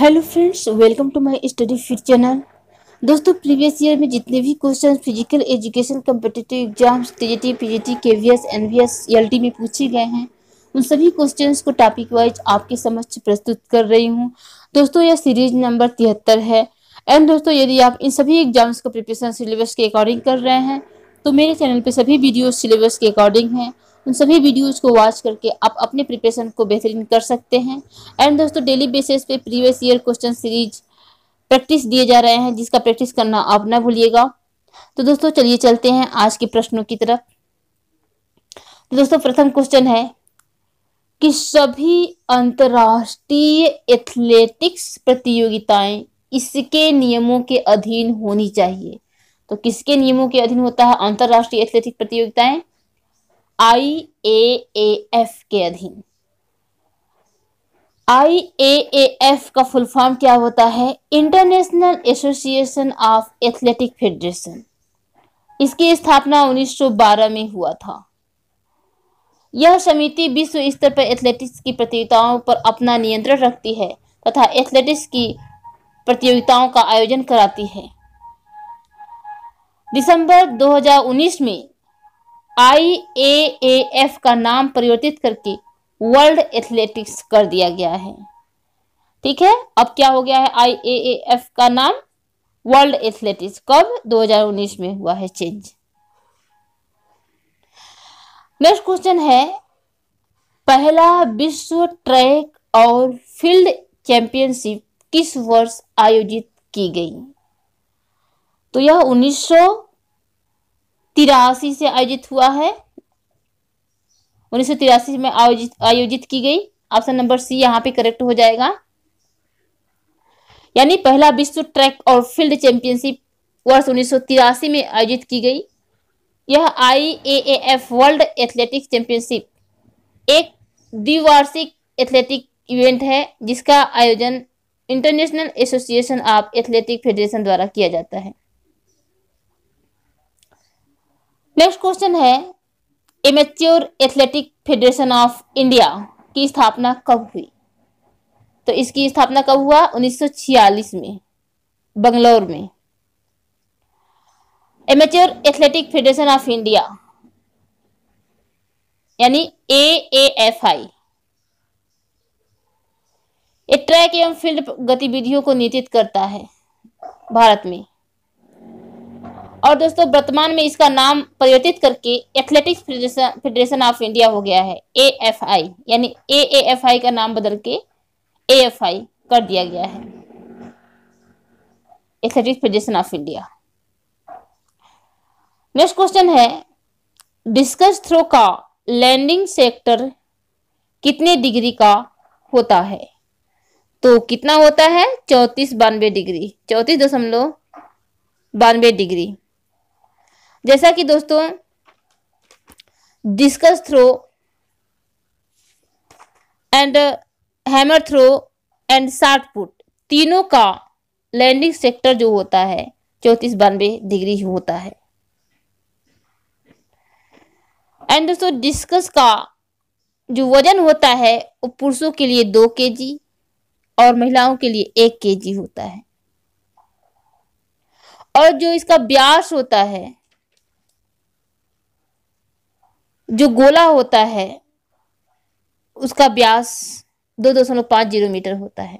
hello friends welcome to my Study Fit channel दोस्तों previous year में जितने भी question physical education competitive exams TGT PGT KVS NVS LT में पूछे गए हैं उन सभी क्वेश्चंस को टॉपिक वाइज आपके समक्ष प्रस्तुत कर रही हूँ दोस्तों यह सीरीज नंबर तिहत्तर है एंड दोस्तों यदि आप इन सभी एग्जाम्स को प्रिपरेशन सिलेबस के अकॉर्डिंग कर रहे हैं तो मेरे चैनल पर सभी वीडियो सिलेबस के अकॉर्डिंग हैं उन सभी वीडियोज़ को वॉच करके आप अपने प्रिपरेशन को बेहतरीन कर सकते हैं एंड दोस्तों डेली बेसिस पे previous year question series practice दिए जा रहे हैं जिसका प्रैक्टिस करना आप ना भूलिएगा तो दोस्तों चलिए चलते हैं आज के प्रश्नों की तरफ तो दोस्तों प्रथम क्वेश्चन है कि सभी अंतर्राष्ट्रीय एथलेटिक्स प्रतियोगिताएं इसके नियमों के अधीन होनी चाहिए तो किसके नियमों के अधीन होता है अंतर्राष्ट्रीय एथलेटिक प्रतियोगिताएं एफ के अधीन एफ का फुल फॉर्म क्या होता है International Association of Athletic Federation इसकी स्थापना 1912 में हुआ था यह समिति विश्व स्तर पर एथलेटिक्स की प्रतियोगिताओं पर अपना नियंत्रण रखती है तथा एथलेटिक्स की प्रतियोगिताओं का आयोजन कराती है दिसंबर 2019 में आईएएएफ का नाम परिवर्तित करके वर्ल्ड एथलेटिक्स कर दिया गया है ठीक है अब क्या हो गया है आईएएएफ का नाम वर्ल्ड एथलेटिक्स कब 2019 में हुआ है चेंज नेक्स्ट क्वेश्चन है पहला विश्व ट्रैक और फील्ड चैंपियनशिप किस वर्ष आयोजित की गई तो यह उन्नीस तिरासी से आयोजित हुआ है उन्नीस सौ तिरासी में आयोजित आयोजित की गई ऑप्शन नंबर सी यहाँ पे करेक्ट हो जाएगा यानी पहला विश्व ट्रैक और फील्ड चैंपियनशिप वर्ष उन्नीस में आयोजित की गई यह I F world athletic championship एक द्विवार्षिक एथलेटिक इवेंट है जिसका आयोजन International Association of Athletic Federation द्वारा किया जाता है नेक्स्ट क्वेश्चन है Amateur Athletic Federation of India की स्थापना कब हुई तो इसकी स्थापना कब हुआ 1946 में बंगलोर में Amateur Athletic Federation of India यानी ए ए एफ आई ये ट्रैक एवं फील्ड गतिविधियों को नियंत्रित करता है भारत में और दोस्तों वर्तमान में इसका नाम परिवर्तित करके Athletics Federation Federation of India हो गया है ए एफ आई यानी ए एफ आई का नाम बदल के ए एफ आई कर दिया गया है Athletics Federation of India next question है डिस्कस थ्रो का लैंडिंग सेक्टर कितने डिग्री का होता है तो कितना होता है चौतीस बानवे डिग्री चौतीस दशमलव बानवे डिग्री जैसा कि दोस्तों discus throw and hammer throw and shot put तीनों का लैंडिंग सेक्टर जो होता है चौतीस बानवे डिग्री होता है एंड दोस्तों डिस्कस का जो वजन होता है वो पुरुषों के लिए दो के जी और महिलाओं के लिए एक के जी होता है और जो इसका व्यास होता है जो गोला होता है उसका व्यास दो दशमलव पांच जीरो मीटर होता है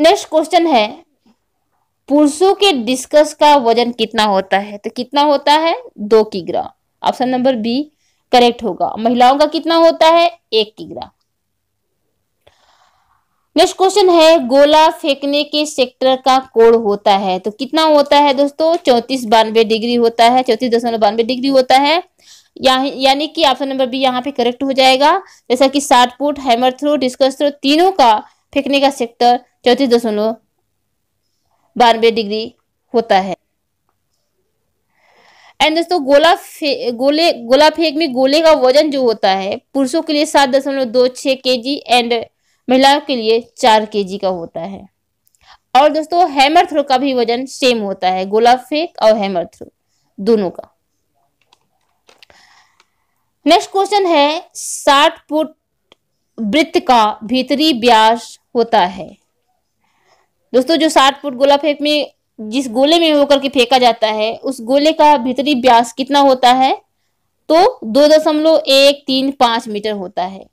नेक्स्ट क्वेश्चन है पुरुषों के डिस्कस का वजन कितना होता है तो कितना होता है दो किग्रा ऑप्शन नंबर बी करेक्ट होगा महिलाओं का कितना होता है एक किग्रा नेक्स्ट क्वेश्चन है गोला फेंकने के सेक्टर का कोड होता है तो कितना होता है दोस्तों चौतीस बानवे डिग्री होता है चौतीस दशमलव बानवे डिग्री होता है यानी कि ऑप्शन नंबर बी यहाँ पे करेक्ट हो जाएगा जैसा कि साठ foot hammer throw discus throw तीनों का फेंकने का सेक्टर चौतीस दशमलव बानवे डिग्री होता है एंड दोस्तों गोला फे, गोले गोला फेंक में गोले का वजन जो होता है पुरुषों के लिए सात दशमलव दो छह के जी एंड महिलाओं के लिए चार के का होता है और दोस्तों हैमर थ्रो का भी वजन सेम होता है गोला फेक और हैमर थ्रो दोनों का नेक्स्ट क्वेश्चन है साठ फुट वृत्त का भीतरी व्यास होता है दोस्तों जो साठ फुट गोला फेंक में जिस गोले में होकर के फेंका जाता है उस गोले का भीतरी व्यास कितना होता है तो दो दशमलव एक तीन पांच मीटर होता है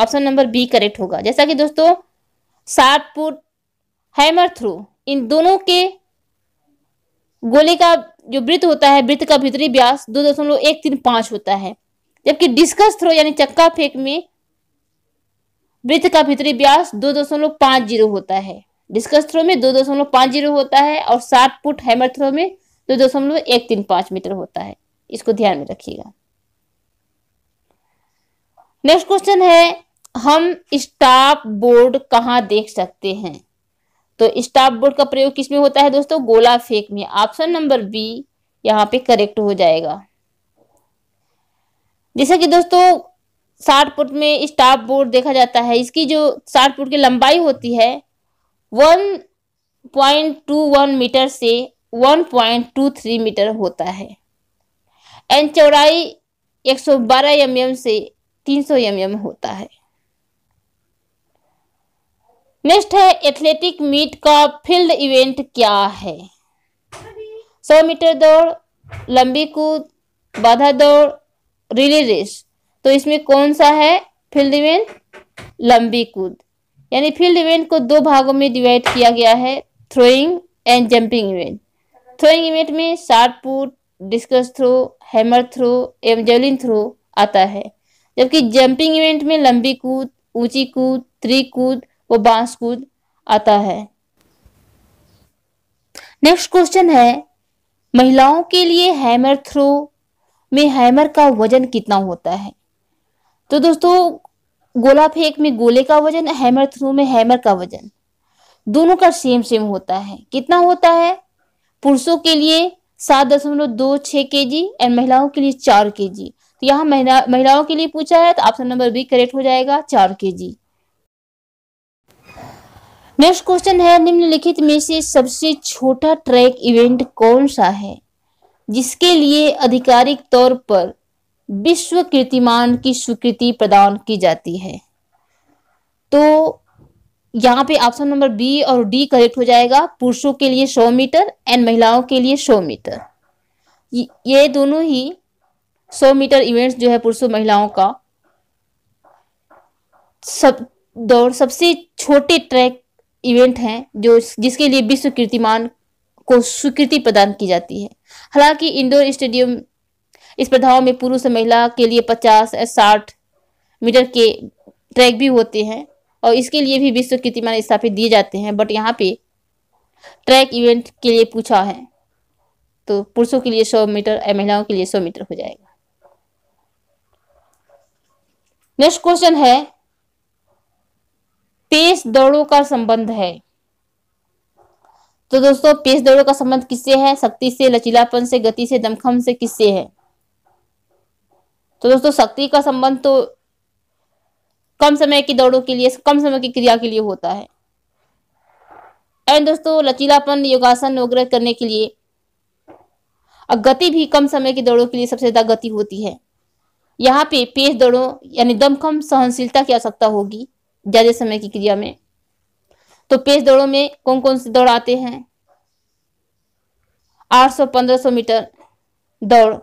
ऑप्शन नंबर बी करेक्ट होगा जैसा कि दोस्तों शार्प पुट हैमर थ्रू इन दोनों के गोले का जो वृत्त होता है वृत्त का भीतरी व्यास दो दशमलव एक तीन पांच होता है जबकि डिस्कस थ्रो यानी चक्का फेंक में वृत्त का भीतरी व्यास दो दशमलव पांच जीरो होता है डिस्कस थ्रो में दो दशमलव पांच जीरो होता है और सात फुट हैमर थ्रो में दो दशमलव एक तीन पांच मीटर होता है इसको ध्यान में रखिएगा नेक्स्ट क्वेश्चन है हम स्टाफ बोर्ड कहाँ देख सकते हैं तो स्टाफ बोर्ड का प्रयोग किसमें होता है दोस्तों गोला फेंक में ऑप्शन नंबर बी यहाँ पे करेक्ट हो जाएगा जैसा कि दोस्तों साठ फुट में स्टाफ बोर्ड देखा जाता है इसकी जो साठ फुट की लंबाई होती है one point two one metre से one point two three metre होता है एंड चौड़ाई एक सौ बारह एम एम से तीन सौ एम एम होता है नेक्स्ट है एथलेटिक मीट का फील्ड इवेंट क्या है सौ मीटर दौड़ लंबी कूद बाधा दौड़ रिले रेस तो इसमें कौन सा है फील्ड इवेंट लंबी कूद यानी फील्ड इवेंट को दो भागों में डिवाइड किया गया है throwing and jumping event throwing event में shot put discus throw hammer throw एवं जेवलिन थ्रो आता है जबकि जंपिंग इवेंट में लंबी कूद ऊंची कूद त्रिकूद वो बांस कूद आता है नेक्स्ट क्वेश्चन है महिलाओं के लिए हैमर थ्रो में हैमर का वजन कितना होता है तो दोस्तों गोला फेंक में गोले का वजन हैमर थ्रो में हैमर का वजन दोनों का सेम सेम होता है कितना होता है पुरुषों के लिए सात दशमलव दो छह के जी एंड महिलाओं के लिए चार के जी तो यहाँ महिला महिलाओं के लिए पूछा है तो ऑप्शन नंबर बी करेक्ट हो जाएगा चार के जी नेक्स्ट क्वेश्चन है निम्नलिखित में से सबसे छोटा ट्रैक इवेंट कौन सा है जिसके लिए आधिकारिक तौर पर विश्व कीर्तिमान की स्वीकृति प्रदान की जाती है तो यहाँ पे ऑप्शन नंबर बी और डी करेक्ट हो जाएगा पुरुषों के लिए 100 मीटर एंड महिलाओं के लिए 100 मीटर ये दोनों ही 100 मीटर इवेंट्स जो है पुरुषों महिलाओं का सब दौड़ सबसे छोटे ट्रैक इवेंट हैं जो जिसके लिए विश्व कीर्तिमान को स्वीकृति प्रदान की जाती है हालांकि इंडोर स्टेडियम स्पर्धाओं में पुरुष और महिला के लिए पचास या साठ मीटर के ट्रैक भी होते हैं और इसके लिए भी विश्व कीर्तिमान स्थापित दिए जाते हैं बट यहाँ पे ट्रैक इवेंट के लिए पूछा है तो पुरुषों के लिए सौ मीटर और महिलाओं के लिए सौ मीटर हो जाएगा नेक्स्ट क्वेश्चन है पेश दौड़ों का संबंध है तो दोस्तों पेश दौड़ों का संबंध किससे है शक्ति से लचीलापन से गति से दमखम से किससे है तो दोस्तों शक्ति का संबंध तो कम समय की दौड़ों के लिए कम समय की क्रिया के लिए होता है एंड दोस्तों लचीलापन योगासन वगैरह करने के लिए और गति भी कम समय की दौड़ों के लिए सबसे ज्यादा गति होती है यहाँ पे पेश दौड़ों यानी दमखम सहनशीलता की आवश्यकता होगी ज्यादा समय की क्रिया में तो पेश दौड़ों में कौन कौन से दौड़ आते हैं 800-1500 मीटर दौड़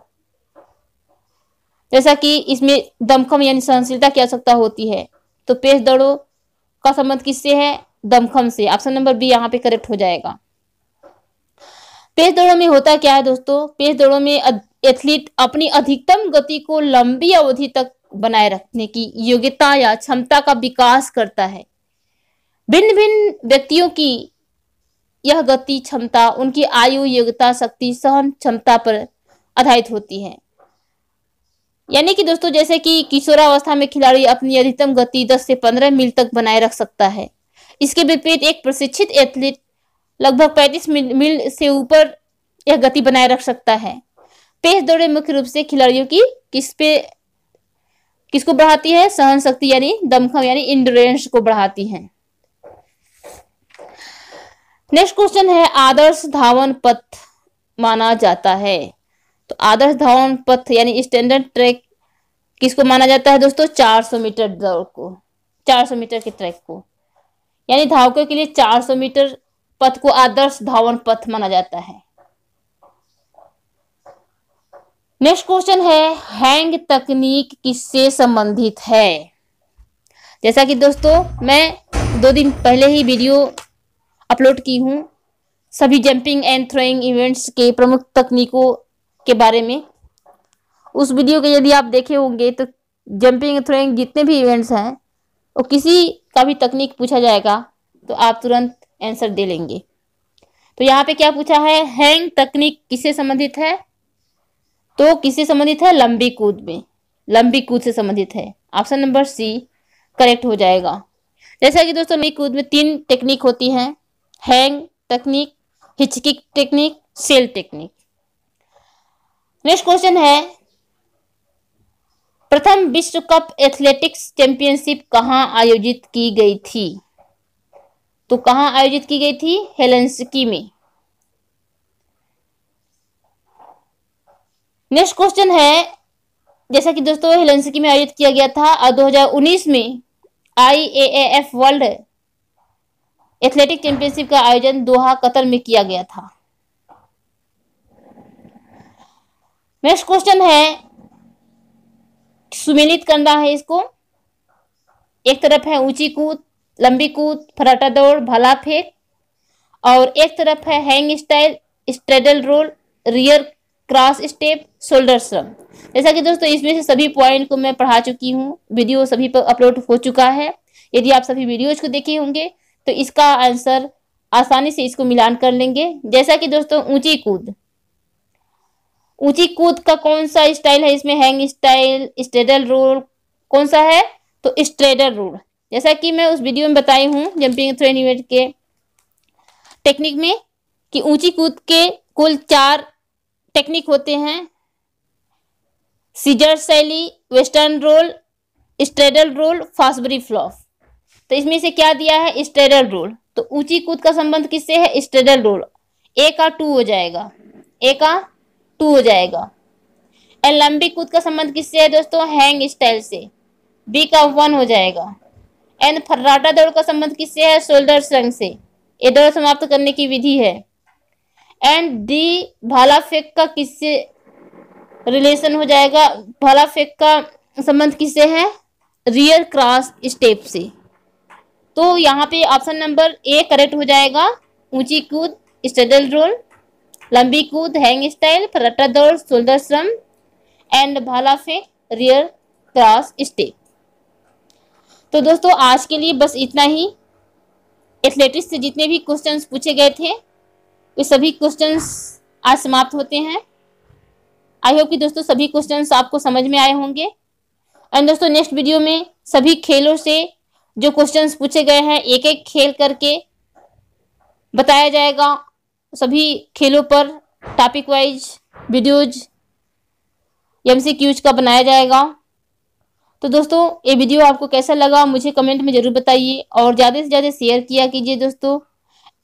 जैसा कि इसमें दमखम यानी सहनशीलता की आवश्यकता होती है तो पेश दौड़ों का संबंध किससे है दमखम से ऑप्शन नंबर बी यहाँ पे करेक्ट हो जाएगा पेश दौड़ों में होता क्या है दोस्तों पेश दौड़ों में एथलीट अपनी अधिकतम गति को लंबी अवधि तक बनाए रखने की योग्यता या क्षमता का विकास करता है भिन्न भिन्न व्यक्तियों की यह गति क्षमता उनकी आयु योग्यता शक्ति सहन क्षमता पर आधारित होती है यानी कि दोस्तों जैसे कि किशोरावस्था में खिलाड़ी अपनी अधिकतम गति 10 से 15 मील तक बनाए रख सकता है इसके विपरीत एक प्रशिक्षित एथलीट लगभग 35 मील से ऊपर यह गति बनाए रख सकता है पेश दौड़े मुख्य रूप से खिलाड़ियों की किस पे किसको बढ़ाती है सहन शक्ति यानी दमखम यानी इंडोरेंस को बढ़ाती है नेक्स्ट क्वेश्चन है आदर्श धावन पथ माना जाता है तो आदर्श धावन पथ यानी स्टैंडर्ड ट्रैक किसको माना जाता है दोस्तों 400 मीटर दौड़ को 400 मीटर के ट्रैक को यानी धावकों के लिए 400 मीटर पथ को आदर्श धावन पथ माना जाता है नेक्स्ट क्वेश्चन है हैंग तकनीक किससे संबंधित है जैसा कि दोस्तों मैं दो दिन पहले ही वीडियो अपलोड की हूँ सभी जंपिंग एंड थ्रोइंग इवेंट्स के प्रमुख तकनीकों के बारे में उस वीडियो के यदि आप देखे होंगे तो जंपिंग थ्रोइंग जितने भी इवेंट्स हैं वो किसी का भी तकनीक पूछा जाएगा तो आप तुरंत आंसर दे लेंगे तो यहाँ पे क्या पूछा है हैंग तकनीक किससे संबंधित है तो किससे संबंधित है लंबी कूद में लंबी कूद से संबंधित है ऑप्शन नंबर सी करेक्ट हो जाएगा जैसा कि दोस्तों लंबी कूद में तीन टेक्निक होती है hang technique hitch kick technique sail technique next question है प्रथम विश्व कप एथलेटिक्स चैंपियनशिप कहाँ आयोजित की गई थी तो कहाँ आयोजित की गई थी हेलेंसकी में नेक्स्ट क्वेश्चन है जैसा कि दोस्तों हेलेंसिकी में आयोजित किया गया था और 2019 में आईएएएफ वर्ल्ड एथलेटिक चैंपियनशिप का आयोजन दोहा कतर में किया गया था नेक्स्ट क्वेश्चन है सुमेलित करना है इसको एक तरफ है ऊंची कूद लंबी कूद फराटा दौड़ भला फेंक और एक तरफ है hang style straddle roll rear cross step shoulder श्रम जैसा कि दोस्तों इसमें से सभी पॉइंट को मैं पढ़ा चुकी हूँ वीडियो सभी पर अपलोड हो चुका है यदि आप सभी वीडियोज को देखे होंगे तो इसका आंसर आसानी से इसको मिलान कर लेंगे जैसा कि दोस्तों ऊंची कूद ऊंची कूद का कौन सा स्टाइल है इसमें हैंग स्टाइल स्ट्रेडल रोल कौन सा है तो स्ट्रेडल रोल जैसा कि मैं उस वीडियो में बताई हूँ जंपिंग थ्रो एनिमेट के टेक्निक में कि ऊंची कूद के कुल चार टेक्निक होते हैं सीजर शैली western roll straddle roll Fosbury flop तो इसमें से क्या दिया है स्ट्रेडल रोल तो ऊंची कूद का संबंध किससे है स्ट्रेडल रोल ए का टू हो जाएगा ए का टू हो जाएगा एंड लंबी कूद का संबंध किससे है दोस्तों हैंग स्टाइल से बी का वन हो जाएगा एंड फर्राटा दौड़ का संबंध किससे है शोल्डर स्ट्रंग से ये दौड़ समाप्त करने की विधि है एंड दी भाला फेक का किससे रिलेशन हो जाएगा भाला फेक का संबंध किससे है रियर क्रॉस स्टेप से तो यहाँ पे ऑप्शन नंबर ए करेक्ट हो जाएगा ऊंची कूद स्टेडल रोल लंबी कूद हैंग स्टाइल फ्रटा दौड़ शोल्डर श्रम एंड भाला फेक रियर क्रॉस स्टेप तो दोस्तों आज के लिए बस इतना ही एथलेटिक्स से जितने भी क्वेश्चंस पूछे गए थे ये सभी क्वेश्चन आज समाप्त होते हैं आई होप कि दोस्तों सभी क्वेश्चन आपको समझ में आए होंगे एंड दोस्तों नेक्स्ट वीडियो में सभी खेलों से जो क्वेश्चंस पूछे गए हैं एक एक खेल करके बताया जाएगा सभी खेलों पर टॉपिक वाइज वीडियोज एम का बनाया जाएगा तो दोस्तों ये वीडियो आपको कैसा लगा मुझे कमेंट में ज़रूर बताइए और ज़्यादा से ज़्यादा शेयर किया कीजिए दोस्तों